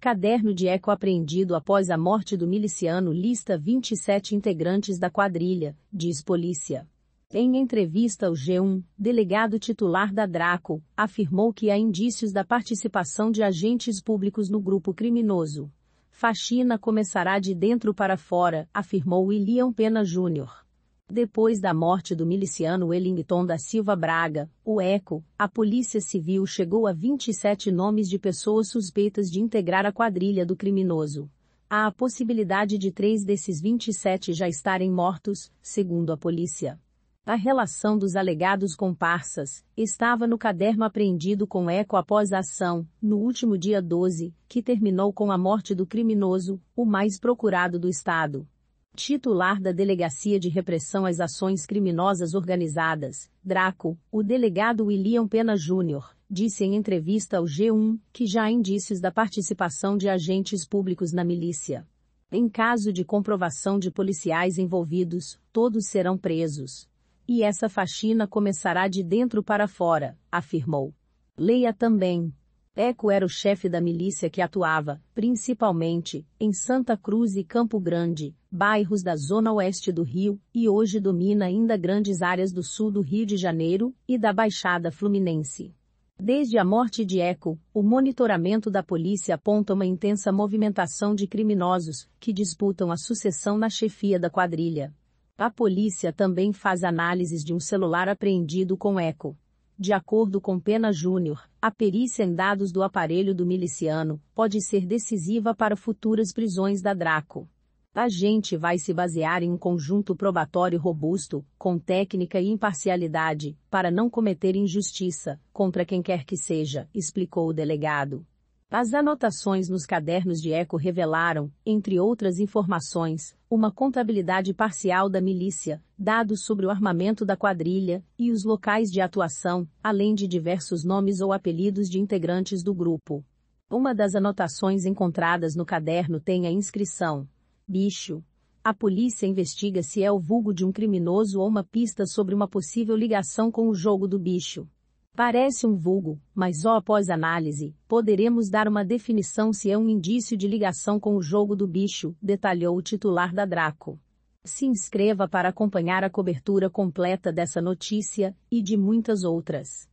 Caderno de eco apreendido após a morte do miliciano lista 27 integrantes da quadrilha, diz polícia. Em entrevista ao G1, delegado titular da Draco, afirmou que há indícios da participação de agentes públicos no grupo criminoso. Faxina começará de dentro para fora, afirmou William Pena Jr. Depois da morte do miliciano Wellington da Silva Braga, o ECO, a Polícia Civil chegou a 27 nomes de pessoas suspeitas de integrar a quadrilha do criminoso. Há a possibilidade de três desses 27 já estarem mortos, segundo a polícia. A relação dos alegados comparsas estava no caderno apreendido com eco após a ação, no último dia 12, que terminou com a morte do criminoso, o mais procurado do Estado titular da Delegacia de Repressão às Ações Criminosas Organizadas, Draco, o delegado William Pena Jr., disse em entrevista ao G1 que já há indícios da participação de agentes públicos na milícia. Em caso de comprovação de policiais envolvidos, todos serão presos. E essa faxina começará de dentro para fora, afirmou. Leia também Eco era o chefe da milícia que atuava, principalmente, em Santa Cruz e Campo Grande, bairros da zona oeste do Rio, e hoje domina ainda grandes áreas do sul do Rio de Janeiro e da Baixada Fluminense. Desde a morte de Eco, o monitoramento da polícia aponta uma intensa movimentação de criminosos que disputam a sucessão na chefia da quadrilha. A polícia também faz análises de um celular apreendido com Eco. De acordo com Pena Júnior, a perícia em dados do aparelho do miliciano pode ser decisiva para futuras prisões da Draco. A gente vai se basear em um conjunto probatório robusto, com técnica e imparcialidade, para não cometer injustiça, contra quem quer que seja, explicou o delegado. As anotações nos cadernos de eco revelaram, entre outras informações, uma contabilidade parcial da milícia, dados sobre o armamento da quadrilha e os locais de atuação, além de diversos nomes ou apelidos de integrantes do grupo. Uma das anotações encontradas no caderno tem a inscrição: Bicho. A polícia investiga se é o vulgo de um criminoso ou uma pista sobre uma possível ligação com o jogo do bicho. Parece um vulgo, mas só após análise, poderemos dar uma definição se é um indício de ligação com o jogo do bicho, detalhou o titular da Draco. Se inscreva para acompanhar a cobertura completa dessa notícia, e de muitas outras.